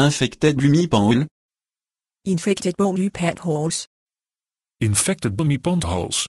Infected pond. Infected Holes Infected Holes